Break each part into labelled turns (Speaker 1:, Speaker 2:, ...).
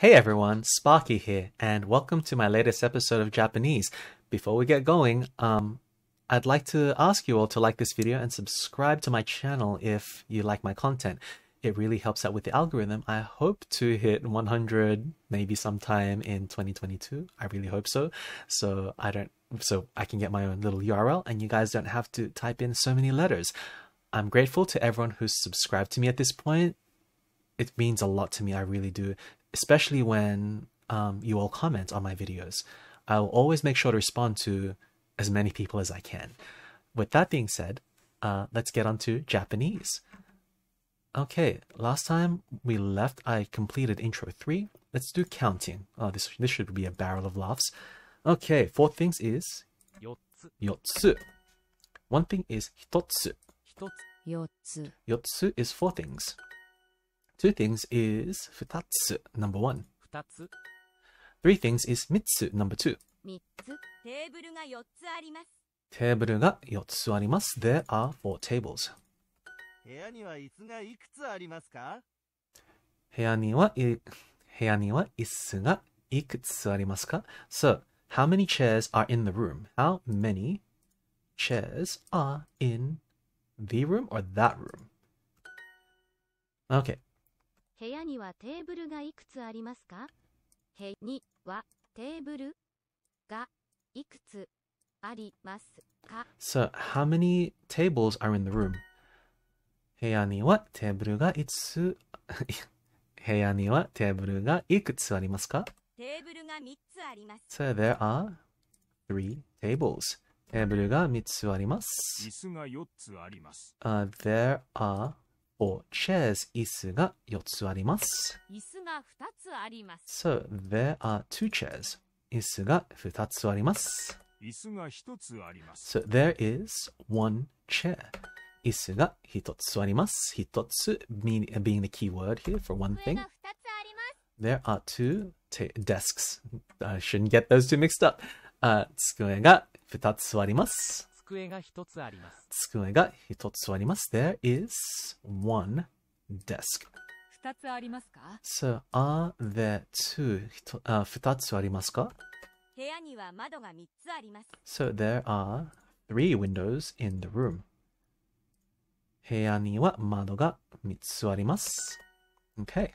Speaker 1: Hey everyone, Sparky here, and welcome to my latest episode of Japanese. Before we get going, um, I'd like to ask you all to like this video and subscribe to my channel if you like my content. It really helps out with the algorithm. I hope to hit 100 maybe sometime in 2022. I really hope so. So I don't so I can get my own little URL and you guys don't have to type in so many letters. I'm grateful to everyone who's subscribed to me at this point it means a lot to me. I really do especially when um, you all comment on my videos. I'll always make sure to respond to as many people as I can. With that being said, uh, let's get on to Japanese. Okay, last time we left, I completed intro 3. Let's do counting. Oh, this, this should be a barrel of laughs. Okay, four things is yotsu. One thing is hitotsu.
Speaker 2: Yotsu.
Speaker 1: Yotsu is four things. Two things is futatsu, number one. Three things is mitsu, number two. Table ga yotsu arimasu. There are four tables.
Speaker 3: 部屋には椅
Speaker 4: 子がいくつありますか
Speaker 1: 部屋には、部屋には椅子がいくつありますか So, how many chairs are in the room? How many chairs are in the room or that room? Okay,
Speaker 5: 部屋にはテーブルがいくつありますか部にはテーブルがいくつあります
Speaker 1: か So, how many tables are in the room? 部屋にはテーブルがいつ 部屋にはテーブルがいくつありますか
Speaker 3: テーブルが3つあります。
Speaker 1: So there are three tables. テーブルが3つあります。
Speaker 6: 椅子が4つあります。
Speaker 1: Uh, there are or chairs 椅子が4つあります。
Speaker 2: 椅子が2つあります。So
Speaker 1: there are two chairs 椅子が2つあります。
Speaker 6: 椅子が1つあり
Speaker 1: ます。So there is one chair 椅子が1つあります。1つ being the key word here for one thing. There are two desks. I shouldn't get those two mixed up. Uh, 机が2つあります。
Speaker 7: 机が一つあります。
Speaker 1: 机が一つあります。There is one desk.
Speaker 3: 二つありますか
Speaker 1: ?So, are there two? あ、二つありますか
Speaker 3: 部屋には窓が三つありま
Speaker 1: す。So, there are three windows in the room. 部屋には窓が三つあります。Okay.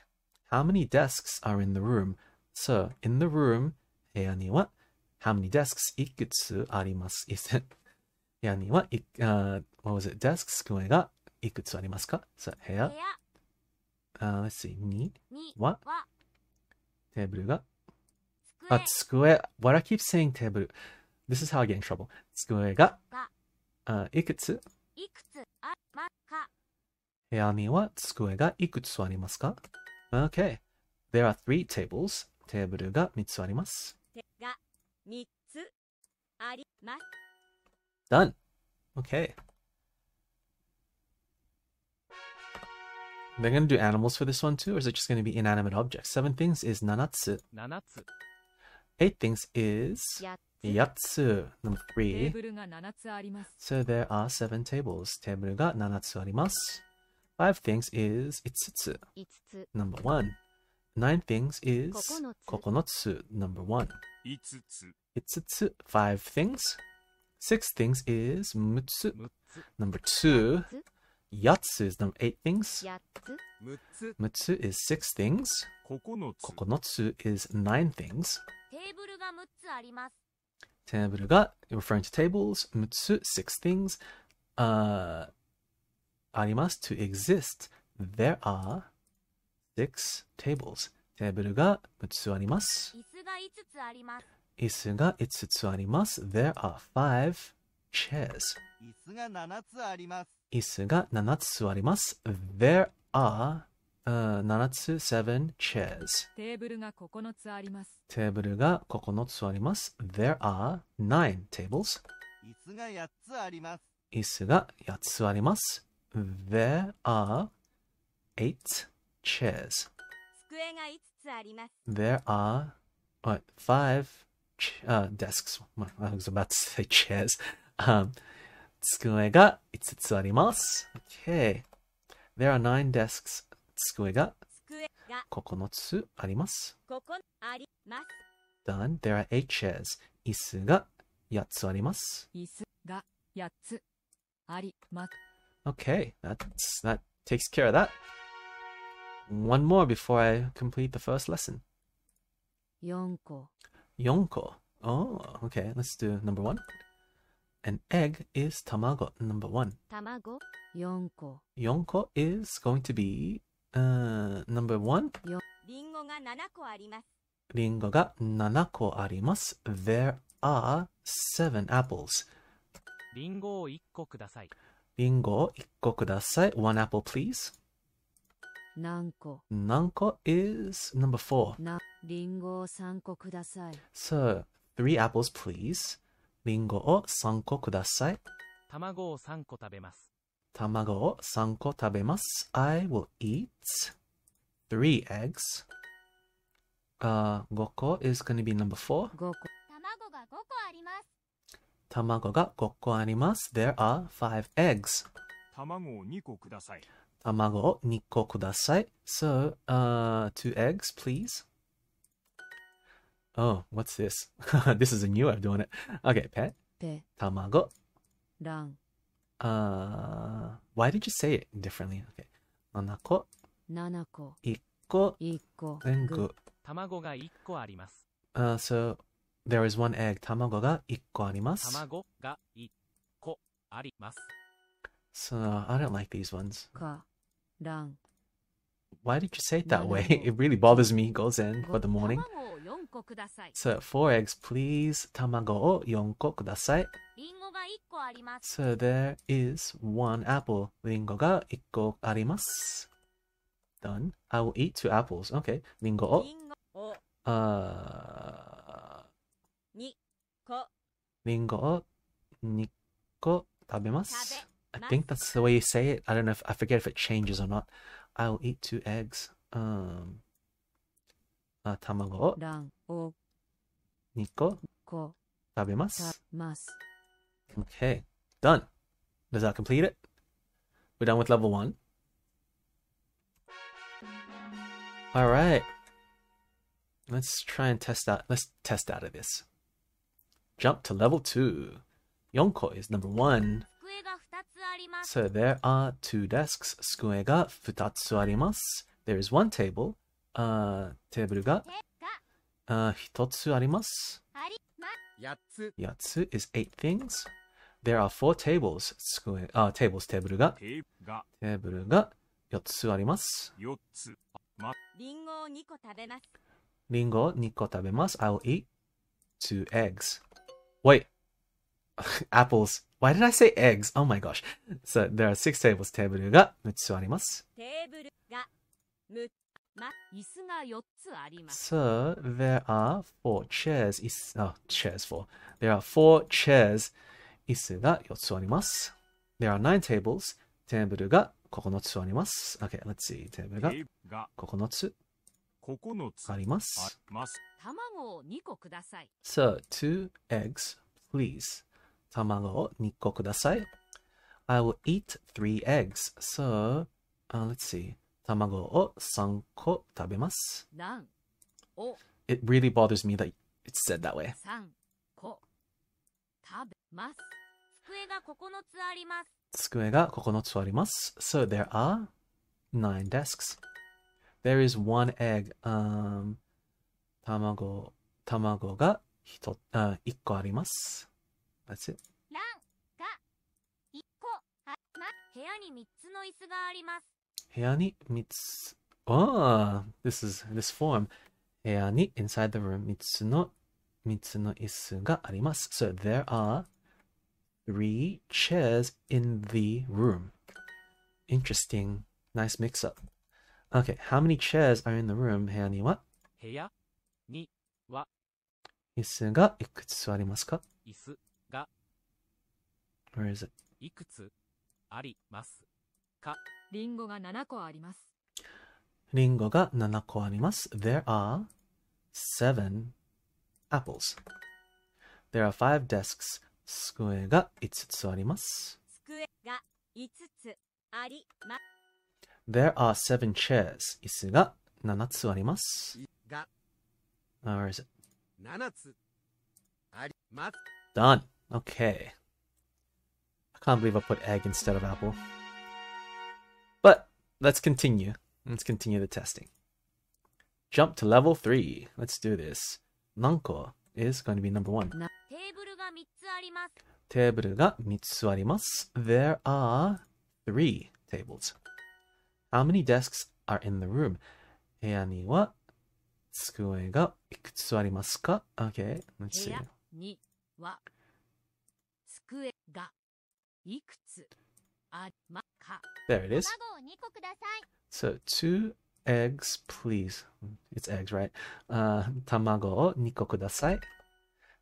Speaker 1: How many desks are in the room? So, in the room, 部屋には How many desks いくつあります Is it 部屋には、いあ、uh, what was it? desk 机がいくつありますかさあ、部屋。あ、uh, let's see. にはテーブルが。あ、机。What I keep saying テーブル。This is how I get in trouble. 机が。あ、いくつ
Speaker 4: いくつあまか。
Speaker 1: 部屋には机がいくつありますか ?Okay. There are three tables. テーブルが3つあります。
Speaker 3: が3つあります。
Speaker 1: Done. Okay. They're gonna do animals for this one too, or is it just gonna be inanimate objects? Seven things is nanatsu. Nanatsu. Eight things is yatsu. Number three. So there are seven tables. Table ga nanatsu arimasu. Five things is itsutsu. Number one. Nine things is kokonotsu. Number one. Itsutsu. Itsutsu. Five things. Six things is mutsu. Number two, yatsu is number eight things. Mutsu is six things. Kokonotsu is nine things. Table ga referring to tables. Mutsu six things. Uh, arimasu to exist. There are six tables. Table ga mutsu arimasu. 椅子が5つあります。There are five chairs. 椅子が7つあります。椅子が7つあります。There are、uh, 7つ seven chairs.
Speaker 8: テーブルが9つありま
Speaker 1: す。テーブルが9つあります。There are nine tables. 椅子が8つあります。椅子が8つあります。There are eight chairs.
Speaker 3: 机が5つあります。
Speaker 1: There are five chairs. uh, desks. I was about to say chairs. Um, 机が5つあります。Okay. There are nine desks. 机が9つあります。Done. There are eight chairs. 椅子が8つあります。椅子
Speaker 8: が8つあります。
Speaker 1: Okay. That's, that takes care of that. One more before I complete the first lesson.
Speaker 2: 4個。
Speaker 1: Yonko. Oh, okay. Let's do number one. An egg is tamago, number one.
Speaker 3: Tamago, yonko.
Speaker 1: Yonko is going to be uh, number one.
Speaker 3: Ringo ga nanako arimasu.
Speaker 1: Ringo ga nanako arimasu. There are seven apples.
Speaker 7: Ringo o ikko kudasai.
Speaker 1: Ringo ikko kudasai. One apple, please.
Speaker 7: Nanko.
Speaker 1: Nanko is number four.
Speaker 7: リンゴを3個ください。
Speaker 1: So, three apples, please. リンゴを3個ください。
Speaker 7: 卵を3個食べます。
Speaker 1: 卵を3個食べます。I will eat three eggs. Uh, 5個 is going to be number 4. 5個。卵が5個あります。卵が5個あります。There are five eggs.
Speaker 6: 卵を2個ください。
Speaker 1: 卵を2個ください。So, uh, two eggs, please. Oh, what's this? this is a new way of doing it. Okay, pet. 배. Tamago. 랑. Uh, why did you say it differently? Okay. Nanako.
Speaker 7: Nanako.
Speaker 1: Ikko. Ikko.
Speaker 7: Tengu. Tamago ga ikko arimasu.
Speaker 1: Uh, so there is one egg. Tamago ga ikko arimasu.
Speaker 7: Tamago ga ikko arimasu.
Speaker 1: So no, I don't like these ones.
Speaker 7: Ka. 랑
Speaker 1: why did you say it that way? It really bothers me. Goes in for the morning. So four eggs, please. Tamago o yonko kudasai. So there is one apple. Ringo ga ikko arimasu. Done. I will eat two apples. Okay. Ringo o. Uh. Ringo o nikko tabemasu. I think that's the way you say it. I don't know if I forget if it changes or not. I will eat two eggs. Um, uh, tamago. 卵黄2個5食べます. Okay. done. Does that complete it? We're done with level one. All right. Let's try and test out. Let's test out of this. Jump to level two. Yonko is number one. 机が2つあります。So there are two desks. 机が2つあります。There is one table. あテーブルがあ1つあります。8つ。8つ is h things. t There are four tables. 机あ t a b l e テーブルがテーブルが4つあります。
Speaker 6: 4つ。ま、
Speaker 3: リンゴを2個食べます。
Speaker 1: リンゴを2個食べます。I will eat two eggs. Wait. apples. Why did I say eggs? Oh my gosh. So there are six tables. テーフルか So there are four chairs. 椅子、oh, chairs four. There are four chairs. 椅子か There are nine tables. テーフルか Okay, let's see. テーフルか So two eggs, please. 卵を2個ください。I will eat three eggs. So, uh, let's see. 卵を3個食べます。It really bothers me that it's said that way.
Speaker 2: 3個食べます。
Speaker 4: 机が9つあります。
Speaker 1: 机が9つあります。So, there are nine desks. There is one egg. Um, 卵、卵が 1, uh, 1個あります。That's it. ラン
Speaker 4: か1個あま部屋に3つの椅子かあります
Speaker 1: 部屋に this is this form. 部屋に inside the room 3つの3つの椅子があります。So there are three chairs in the room. Interesting. Nice mix up. Okay, how many chairs are in the room? 部屋には
Speaker 7: 部屋には
Speaker 1: 椅子がいくつありますか
Speaker 7: 椅子が Where is it? いくつありますか
Speaker 8: リンコか7個あります
Speaker 1: リンコか There are seven apples There are five desks 机か5つあります机か There are seven chairs. 椅子が7つあります。が。Where it?
Speaker 7: 7つあります。
Speaker 1: Done. Okay. I can't believe I put egg instead of apple. But let's continue. Let's continue the testing. Jump to level 3. Let's do this. Nanko is going to be number 1. Table ga mitsu arimasu. There are 3 tables. How many desks are in the room? ?Okay, let's see. There it is. So two eggs, please. It's eggs, right? Uh, tamago o niko kudasai.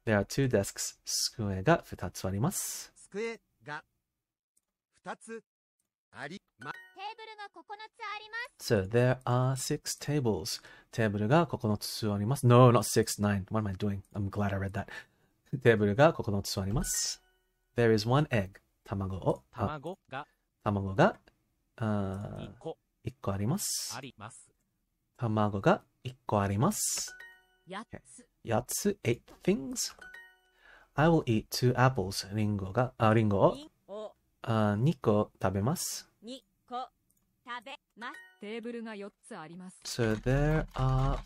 Speaker 1: There are two desks. Skue ga futatsu arimasu.
Speaker 2: Skue ga futatsu arimasu.
Speaker 1: So there are six tables. Table ga kokonotsu arimasu. No, not six, nine. What am I doing? I'm glad I read that. Table ga kokonotsu arimasu. There is one egg. 卵を、卵が、卵が、あ一個、一個あります。あります。卵が一個あります。八つ。八つ、8 things. I will eat two apples. リンゴが、あ、リンゴを、あ二個食べます。
Speaker 3: 二個食べ
Speaker 8: ま
Speaker 7: す。テーブルが四つあります。
Speaker 1: So there are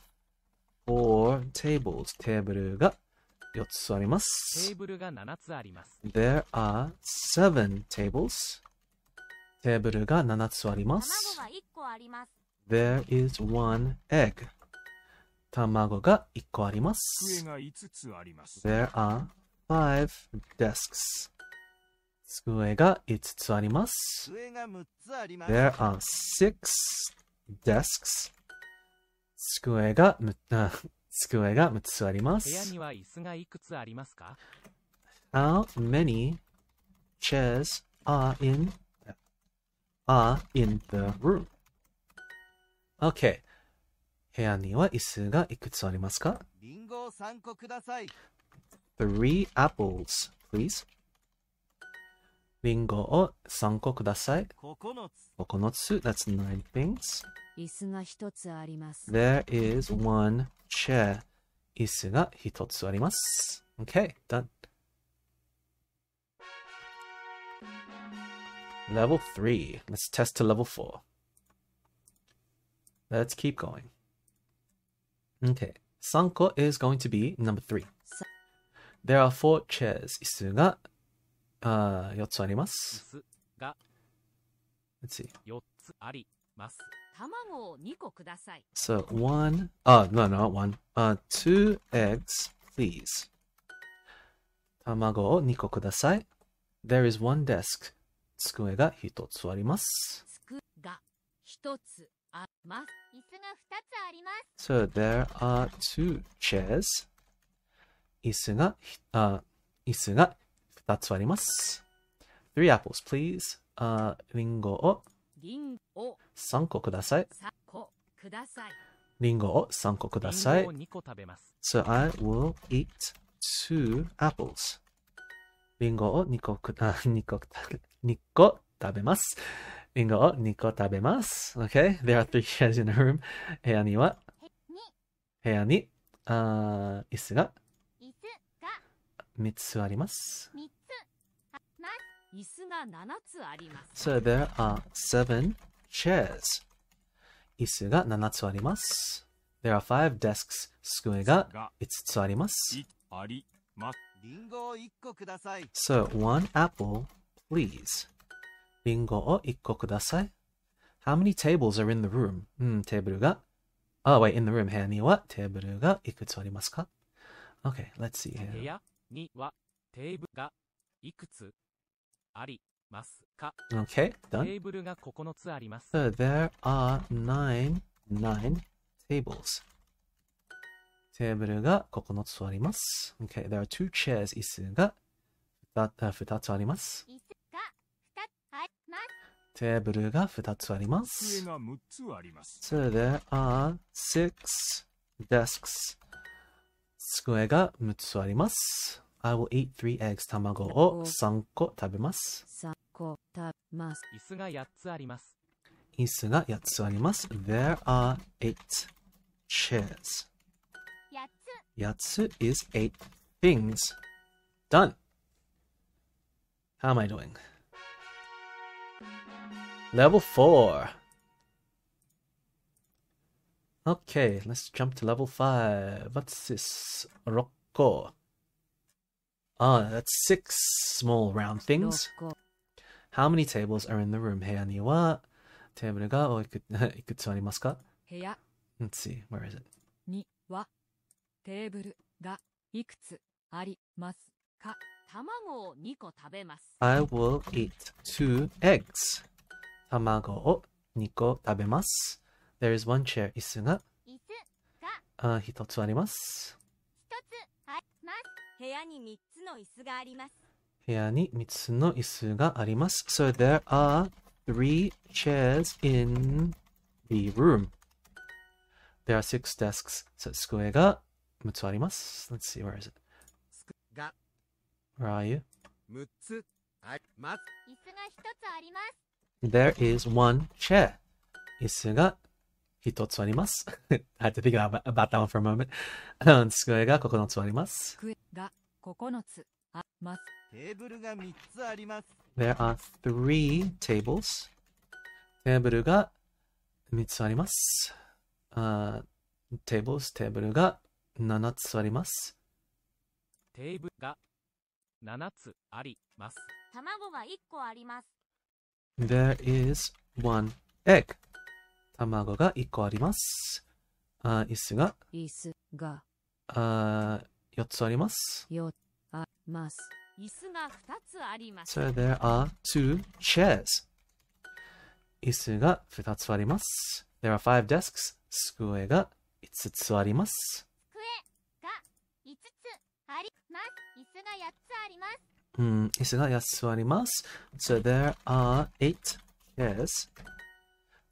Speaker 1: four tables. テーブルが4つあります。
Speaker 7: テーブルが7つあります。
Speaker 1: There are seven tables. テーブルが7つあります。卵が1個あります。There is one egg. 卵が1個あります。机が5つあります。There are five desks. 机が5つあります。
Speaker 6: 机が6つあります。There are
Speaker 1: six desks. 机が6つあります。机が6つあります。部屋に
Speaker 7: は椅子がいくつありますか
Speaker 1: ?How many chairs are in, are in the room?Okay. 部屋には椅子がいくつありますか
Speaker 6: リンゴを3個くだ
Speaker 1: さい。Three apples, please. bingo o nine things. There is one chair. Isu ga hitotsu Okay, done. Level 3. Let's test to level 4. Let's keep going. Okay. Sanko is going to be number 3. There are 4 chairs. Isu ああ、4つあります。が、let's see.
Speaker 7: 4つあります。
Speaker 2: 卵を2個ください。
Speaker 1: So, one, ah,、uh, no, not one, uh, two eggs, please. 卵を2個ください。There is one desk. 机が1つあります。
Speaker 2: 机が1つあります。椅子が2つ
Speaker 1: あります。So, there are two chairs. 椅子が、あ、椅子が2つあります。3 apples, please. あリンゴを3個ください。リンゴを3個ください。So I will eat two apples. リンゴを2個く、あ、2個、二個食べます。リンゴを2個食べます。部屋には、部屋に、あ椅子が、3つあります。
Speaker 2: 3椅子が7つありま
Speaker 1: す。So there are seven chairs. 椅子が7つあります。There are five desks. 机が5つあります。あります。リンゴを1個ください。So one apple, please. リンゴを1個ください。How many tables are in the room? うん、テーブルが。あ、oh, wait, in the room 部屋にはテーブルがいくつありますか ?Okay, let's see here. 部
Speaker 7: 屋にはテーブルがいくつありますか ?Okay, done. テーブルが9つあります。So
Speaker 1: there are nine, nine tables. テーブルが9つあります。Okay, there are two chairs, 椅子が 2, 2つあります。テーブルが2つあります。
Speaker 6: 机が6つあります。
Speaker 1: So there are six desks. 机が6つあります。I will eat three eggs. 卵を3個食べます。
Speaker 7: 3個食べます。椅子が8つあります。
Speaker 1: 椅子が8つあります。There are eight chairs. 8つ is eight things. Done. How am I doing? Level 4. Okay, let's jump to level 5. What's this? Rocco. Ah, that's six small round things. How many tables are in the room? let oh, Let's see, where is it?
Speaker 8: にはテーフルかいくつありますか卵を will eat
Speaker 1: two eggs. 卵を2個食べます。There There is one chair, 椅子が。椅子が。あ、1つあります。1つ
Speaker 3: あります。部屋に3つの椅子があります。
Speaker 1: 部屋に3つの椅子があります。So there are three chairs in the room. There are six desks. So 机が6つあります。Let's see, where is it? Where are you?
Speaker 6: 6つ
Speaker 7: あります。椅子が1つあり
Speaker 1: ます。There is one chair. 椅子が1つあります。I had to think about that one for a moment. 机が9つあります。
Speaker 8: 机 が9つあります。テーブルが3つあります。
Speaker 1: There are three tables. テーブルが3つあります。Uh, tables, テーブルが7つあります。
Speaker 7: テーブルが7つあります。
Speaker 4: 卵が1個あります。
Speaker 1: There is one egg. 卵が1個あります。あ椅子が。
Speaker 2: 椅子が。
Speaker 1: あ4つあります。4あます。
Speaker 2: 椅子が2つあります。So there
Speaker 1: are two chairs. 椅子が2つあります。There are five desks. 机が5つあります。机が5つあります。椅子が8つあります。うん、椅子が8つあります。So there are eight chairs.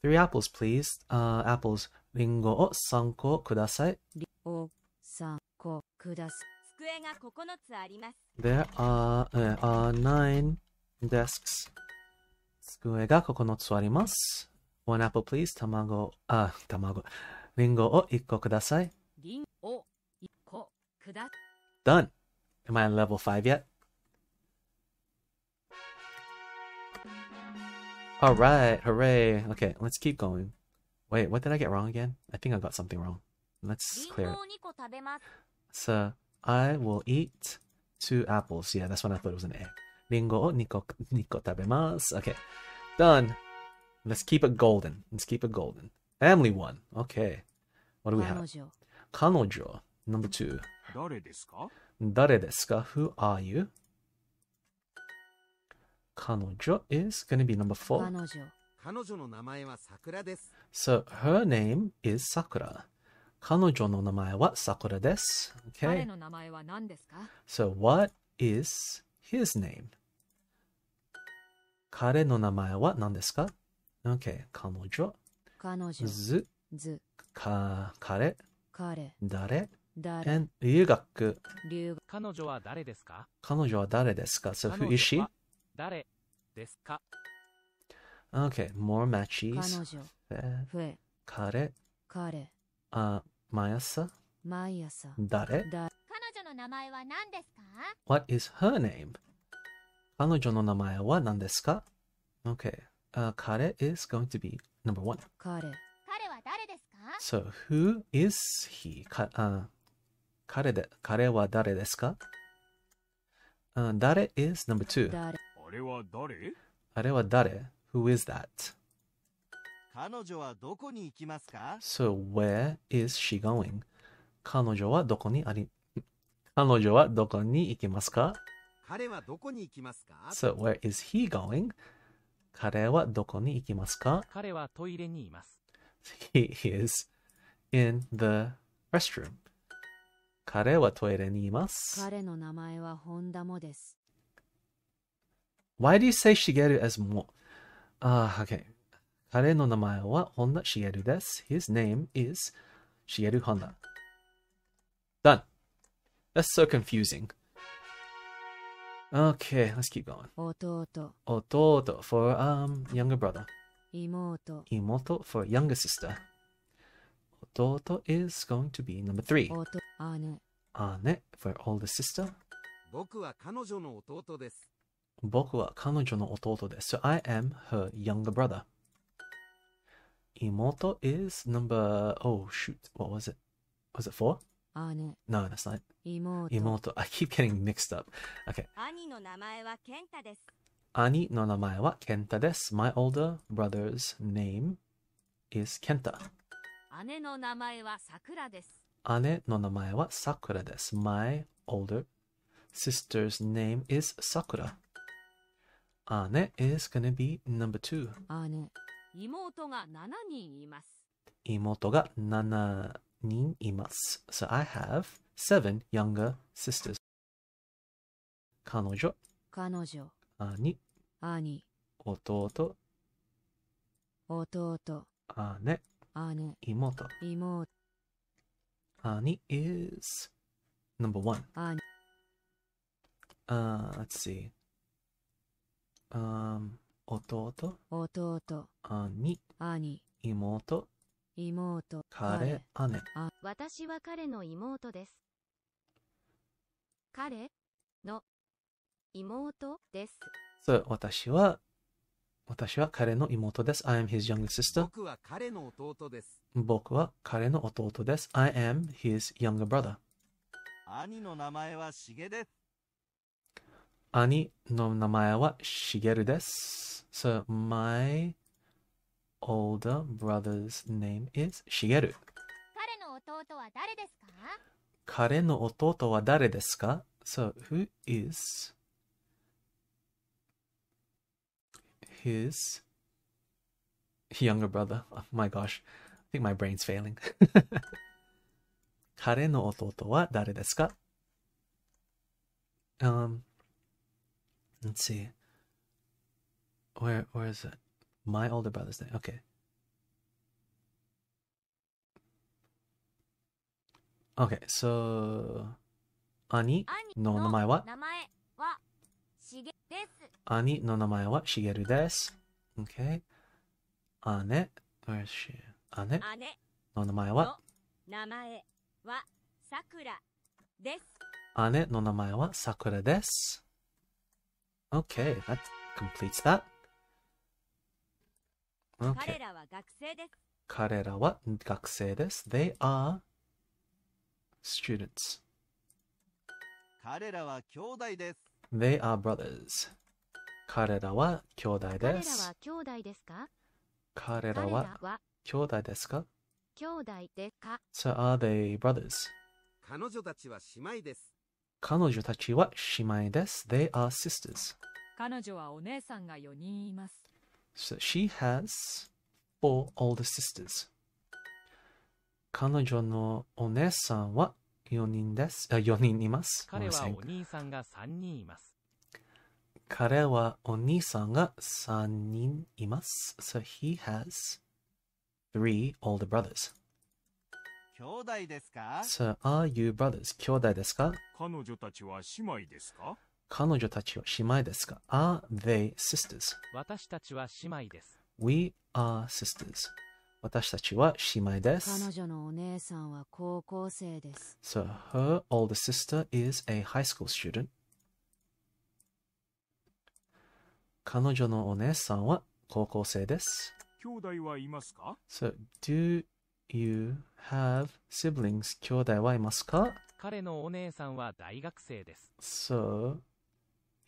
Speaker 1: Three apples, please.、Uh, apples. リンゴを3個ください。リン
Speaker 3: ゴ3個。ください。机が9つあります。
Speaker 1: There are,、uh, are nine desks. 机が9つあります。One apple, please. 卵、あ、卵。リンゴを1個ください。
Speaker 2: リンゴを1個くだ
Speaker 1: Done! Am I on level 5 yet? Alright, hooray. Okay, let's keep going. Wait, what did I get wrong again? I think I got something wrong. Let's clear it. So I will eat two apples. Yeah, that's when I thought it was an egg. Ringo o niko, niko tabemasu. Okay, done. Let's keep it golden. Let's keep it golden. Family one. Okay. What do we have? Kanojo. Number two.
Speaker 6: Dare desu ka?
Speaker 1: Dare desu ka? Who are you? Kanojo is going to be number four. So her name is Sakura. 彼女の名前はさくらです。Okay. 彼の
Speaker 8: 名前は何ですか
Speaker 1: ?So, what is his name? 彼の名前は何ですか o k 彼女。
Speaker 2: 彼
Speaker 7: 女。ず。ず。
Speaker 1: か、彼。彼。誰誰留学。
Speaker 7: 留学。彼女は誰ですか
Speaker 1: 彼女は誰ですか ?So, who is she?
Speaker 7: 誰ですか
Speaker 1: o k more matches. 彼。彼。あ、毎朝
Speaker 7: 毎朝誰
Speaker 1: 彼女
Speaker 2: の名前は何ですか
Speaker 1: ?What is her name? 彼女の名前は何ですか ?Okay、uh, 彼 is going to be number one 彼彼は誰ですか So who is he? か、uh, 彼で彼は誰ですか、uh, 誰 is number two あ
Speaker 6: れは誰
Speaker 1: あれは誰 Who is that? So where is she going? 彼女はどこにあり彼女はどこに行きますか
Speaker 7: 彼はどこに行きますか ?So
Speaker 1: where is he going? 彼はどこに行きますか
Speaker 7: 彼はトイレにいます。
Speaker 1: He is in the restroom. do you say as Ah,、uh, okay. His name is 茂本田. Done. That's so confusing. Okay, let's keep going.
Speaker 2: Ototo.
Speaker 1: for um younger brother.
Speaker 2: Imoto.
Speaker 1: for younger sister. Ototo is going to be number three. Oto. for older sister.
Speaker 6: 僕は彼女の弟です。
Speaker 1: 僕は彼女の弟です。So I am her younger brother. Immortal is number. Oh shoot, what was it? Was it four? No, that's not.
Speaker 3: Immortal.
Speaker 1: I keep getting mixed up. Okay.
Speaker 3: Ani no namae
Speaker 1: wa Kenta desu. My older brother's name is Kenta.
Speaker 2: Ane no namae wa Sakura desu.
Speaker 1: Ane no namae wa Sakura desu. My older sister's name is Sakura. Ane is gonna be number two. Ane.
Speaker 2: 妹が7人います。
Speaker 1: 妹が7人います。So I have seven younger sisters. 彼女。彼女。兄。兄。弟。弟。姉。姉。妹。妹。兄 is number one. 兄。Uh, let's see. Um, 弟弟兄兄妹妹彼姉
Speaker 5: 私は彼の妹です彼の妹です。
Speaker 1: そう、私は、私は彼の妹です。I am his younger sister.
Speaker 7: 僕は彼の弟です。
Speaker 1: 僕は彼の弟です。I am his younger brother.
Speaker 5: 兄の名前はシゲです。
Speaker 1: 兄の名前はしげるです。So, my older brother's name is しげる。彼の弟は誰ですか彼の弟は誰ですか ?So, who is his younger brother? Oh, my gosh, I think my brain's failing. 彼の弟は誰ですか、um, Let's see. Where where is it? My older brother's name. Okay. Okay, so Ani no namae wa? Ani no namae wa Shigeru desu. Okay. Ane, where is she? Ane no namae wa?
Speaker 3: Namae wa Sakura desu.
Speaker 1: Ane no namae wa Sakura desu. Okay, that completes that. Okay. 彼らは学生です。They are students.
Speaker 5: 彼らは兄弟です。
Speaker 1: They are brothers. 彼らは兄弟です。
Speaker 5: 彼らは兄弟ですか
Speaker 1: 彼らは兄弟ですか
Speaker 5: 兄弟ですか
Speaker 1: So are they brothers?
Speaker 7: 彼女たちは
Speaker 8: 姉妹です。
Speaker 1: 彼女たちは姉妹です。They are sisters.
Speaker 8: 彼女はお姉さんが4人います。
Speaker 1: So she has four older sisters. 彼女のお姉さんは4人です。あ、4人います。彼はお
Speaker 7: 兄さんが3人います。
Speaker 1: 彼はお兄さんが3人います。So he has three older brothers.
Speaker 6: 兄弟ですか ?Sir,
Speaker 1: are you brothers? 兄弟ですか
Speaker 6: 彼女たちは姉妹ですか
Speaker 1: 彼女たちは姉妹ですか ?Are they sisters?
Speaker 6: 私たちは姉妹です。
Speaker 1: We are sisters. 私たちは姉妹です。
Speaker 2: 彼女のお姉さんは高校生です。
Speaker 1: So her older sister is a high school student. 彼女のお姉さんは高校生です。
Speaker 6: 兄弟はいますか
Speaker 1: ?So do You have siblings. 兄弟はいますか
Speaker 6: 彼の
Speaker 7: お姉さんは大学生で
Speaker 1: す。So,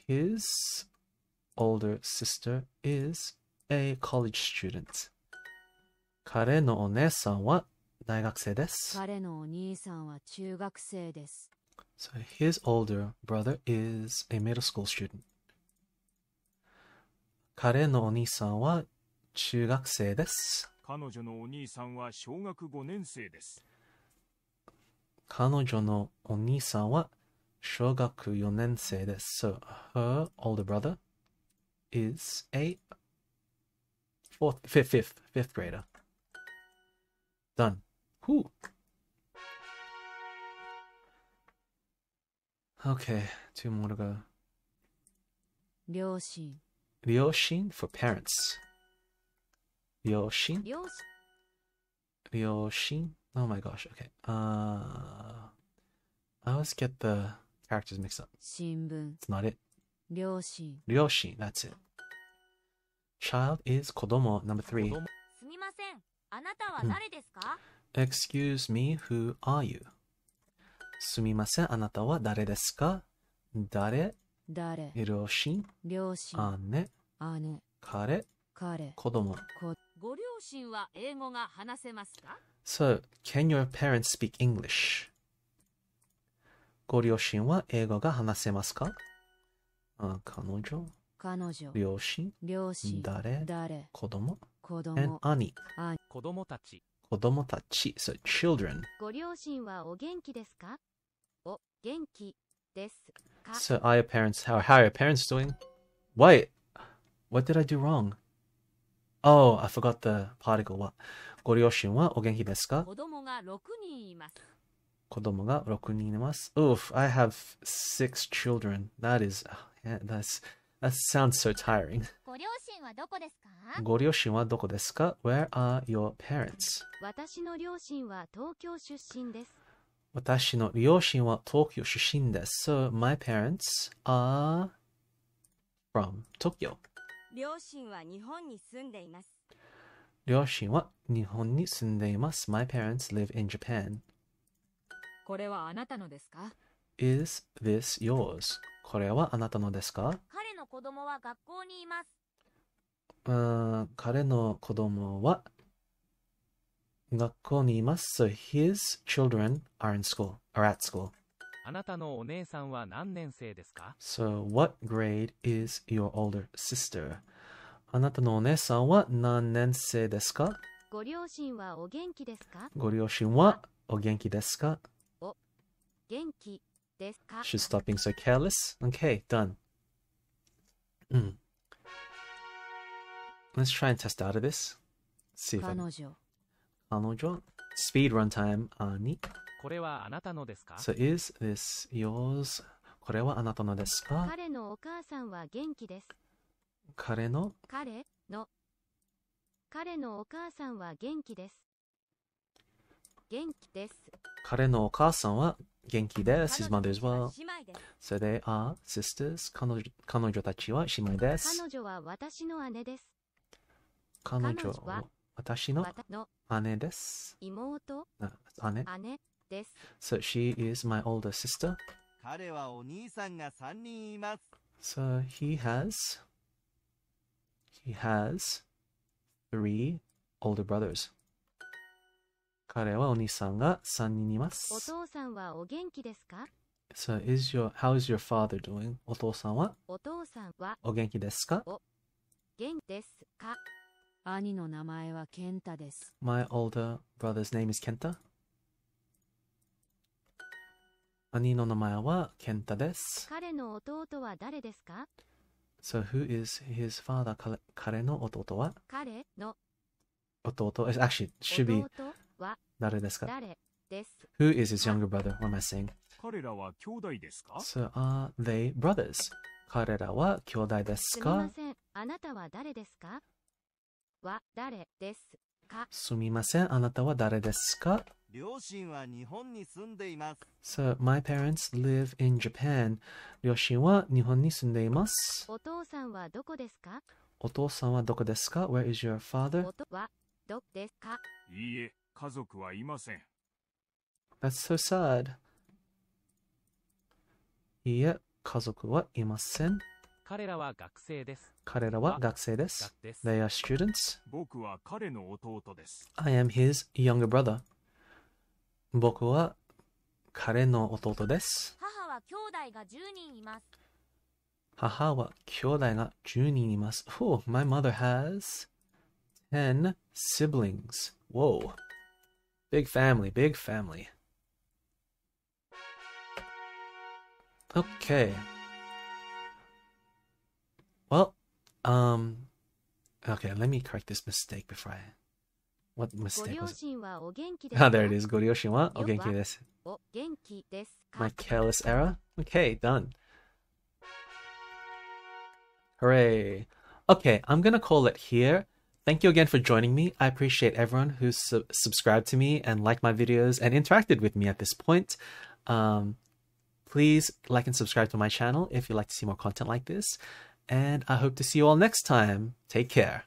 Speaker 1: his older sister is a college student. 彼のお姉さんは大学生です。
Speaker 2: 彼のお兄さんは中学生です。
Speaker 1: So his older brother is a middle school student. 彼のお兄さんは中学生です。
Speaker 6: 彼女のお兄さんは小学5年生です。
Speaker 1: 彼女のお兄さんは小学4年生です。So, her older brother is a fourth, fifth, fifth, fifth grader. Done.
Speaker 7: w h e
Speaker 1: Okay, two more to go. 両親 for parents. Yoshin? Yoshin? Oh my gosh, okay. Uh, I always get the characters mixed up. 新
Speaker 2: 聞
Speaker 4: It's
Speaker 1: not it.
Speaker 2: 両親
Speaker 1: Ryoshin, that's it. Child is Kodomo, number three.
Speaker 4: すみません。あな
Speaker 2: たは誰ですか、
Speaker 1: hmm. ?Excuse me, who are you? すみません。あなたは誰ですか誰誰両親。
Speaker 2: 両親。姉。姉。彼。彼。子供。子ご両親は英語が話せますか
Speaker 1: So, can your parents speak English? ご両親は英語が話せますかあ彼女
Speaker 2: 彼女
Speaker 5: 両親両親誰誰
Speaker 1: 子供
Speaker 2: 子
Speaker 5: 供 and 兄
Speaker 2: 子供た
Speaker 7: ち
Speaker 1: 子供たち so children
Speaker 5: ご両親はお元気ですかお元気ですか
Speaker 1: So, are your parents, how, how are your parents doing? Why? What did I do wrong? Oh, I forgot the particle. What? ご両親はお元気ですか子供が6人います。子供が6人います。Oof, I have six children. That is, yeah, that's, that sounds so tiring. ご両親はどこですかご両親はどこですか ?Where are your parents?
Speaker 5: 私の両親は東京出身です。
Speaker 1: 私の両親は東京出身です。So, my parents are from Tokyo.
Speaker 3: 両親は日本に住んでいます。
Speaker 1: 両親は日本に住んでいます。My parents live in Japan.
Speaker 3: これはあなたのですか
Speaker 1: ?Is this yours? これはあなたのですか
Speaker 8: 彼の子供は学
Speaker 4: 校にいま
Speaker 1: す。彼の子供は学校にいます。So his children are in school, are at school.
Speaker 7: あなたのお姉さんは何年生ですか
Speaker 1: ?So, what grade is your older sister? あなたのお姉さんは何年生ですか
Speaker 7: ご両親
Speaker 5: はお元気ですかご
Speaker 1: 両親はお元気ですか
Speaker 5: お元気ですか ?She's
Speaker 1: stopping so careless. Okay, done. Mm. Let's try and test out of this. See if I can. Speed run time, uh,
Speaker 7: これはあなたのですか So
Speaker 1: is this yours? これはあなたのですか
Speaker 5: 彼のお母さんは元気です。彼の彼の彼のお母さんは元気です。元気です。
Speaker 1: 彼のお母さんは元気です。His mother as 彼 well. 女です So they are sisters. 彼女彼女たちは姉妹です。
Speaker 5: 彼女は私の姉です。
Speaker 1: 彼女は私のの姉です。
Speaker 5: 妹、姉、姉、
Speaker 1: So she is my older sister. So he has he has three older brothers. 彼はお兄さんが3人います。お
Speaker 5: 父さんはお元気ですか
Speaker 1: So is your how is your father doing? My older brother's name is Kenta. 兄の名前は健太です。
Speaker 5: 彼の弟は誰ですか
Speaker 1: So who is his father? 彼の弟は
Speaker 5: 彼の
Speaker 1: 弟 is actually should be 誰ですか
Speaker 6: 誰です
Speaker 1: Who is his younger brother? What am I saying?
Speaker 6: 彼らは兄弟ですか So
Speaker 1: are they brothers? 彼らは兄弟ですかすみ
Speaker 5: ません。あなたは誰ですかは誰ですか
Speaker 1: すみません。あなたは誰ですか So my parents live in Japan. 両親は日本に住んでいます。
Speaker 5: お父さんはどこ
Speaker 6: ですか
Speaker 1: お父さんはどこですか ?Where is your father?
Speaker 6: はどですかいいえ、家族はいません。
Speaker 1: That's so sad. いいえ、家族はいません。
Speaker 6: 彼らは学生です。
Speaker 1: 彼らは学生です。They are students.
Speaker 6: 僕は彼の弟です。
Speaker 1: I am his younger brother. 僕は彼の弟です。
Speaker 4: 母は兄弟が10人います。
Speaker 1: 母は兄弟が10人います。Oh, my mother has 10 siblings. Whoa. Big family, big family. Okay. Well, um, okay, let me correct this mistake before I What mistake
Speaker 5: was Ah, there it
Speaker 1: My careless error? Okay, done. Hooray. Okay, I'm gonna call it here. Thank you again for joining me. I appreciate everyone who su subscribed to me and liked my videos and interacted with me at this point. Um, please like and subscribe to my channel if you'd like to see more content like this. And I hope to see you all next time. Take care.